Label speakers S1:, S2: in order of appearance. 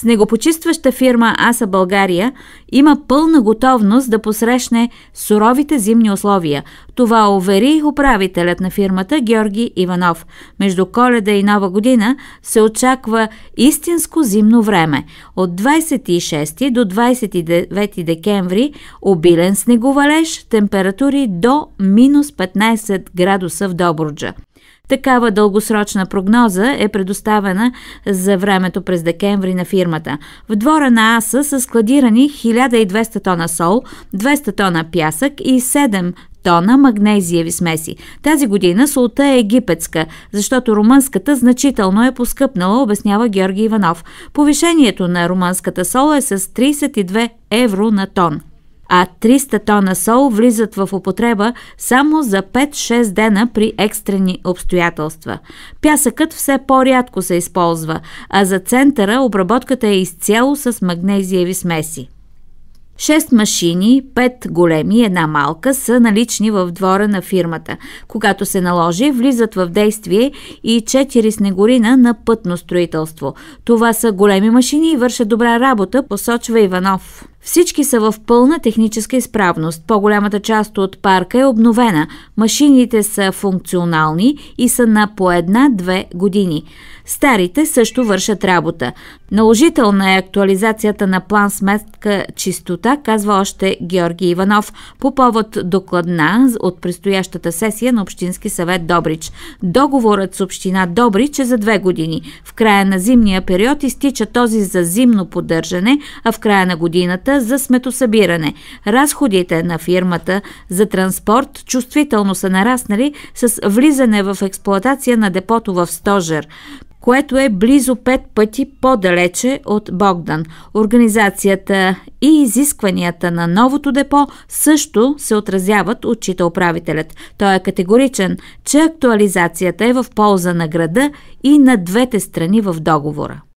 S1: Снегопочистваща фирма АСА България има пълна готовност да посрещне суровите зимни условия. Това увери управителят на фирмата Георги Иванов. Между коледа и нова година се очаква истинско зимно време. От 26 до 29 декември обилен снеговалеж, температури до минус 15 градуса в Добруджа. Такава дългосрочна прогноза е предоставена за времето през декември на фирмата. В двора на АСА са складирани 1200 тона сол, 200 тона пясък и 7 тона магнезиеви смеси. Тази година солта е египетска, защото румънската значително е поскъпнала, обяснява Георги Иванов. Повишението на румънската сол е с 32 евро на тон а 300 тона сол влизат в употреба само за 5-6 дена при екстрени обстоятелства. Пясъкът все по-рядко се използва, а за центъра обработката е изцяло с магнезиеви смеси. Шест машини, пет големи и една малка са налични в двора на фирмата. Когато се наложи, влизат в действие и четири снегорина на пътно строителство. Това са големи машини и вършат добра работа, посочва Иванов. Всички са в пълна техническа изправност. По-голямата част от парка е обновена. Машините са функционални и са на по една-две години. Старите също вършат работа. Наложителна е актуализацията на план сметка чистота, казва още Георги Иванов по повод докладна от предстоящата сесия на Общински съвет Добрич. Договорът с Община Добрич е за две години. В края на зимния период изтича този за зимно поддържане, а в края на годината фирмата за сметосъбиране. Разходите на фирмата за транспорт чувствително са нараснали с влизане в експлоатация на депото в Стожер, което е близо пет пъти по-далече от Богдан. Организацията и изискванията на новото депо също се отразяват, отчита управителят. Той е категоричен, че актуализацията е в полза на града и на двете страни в договора.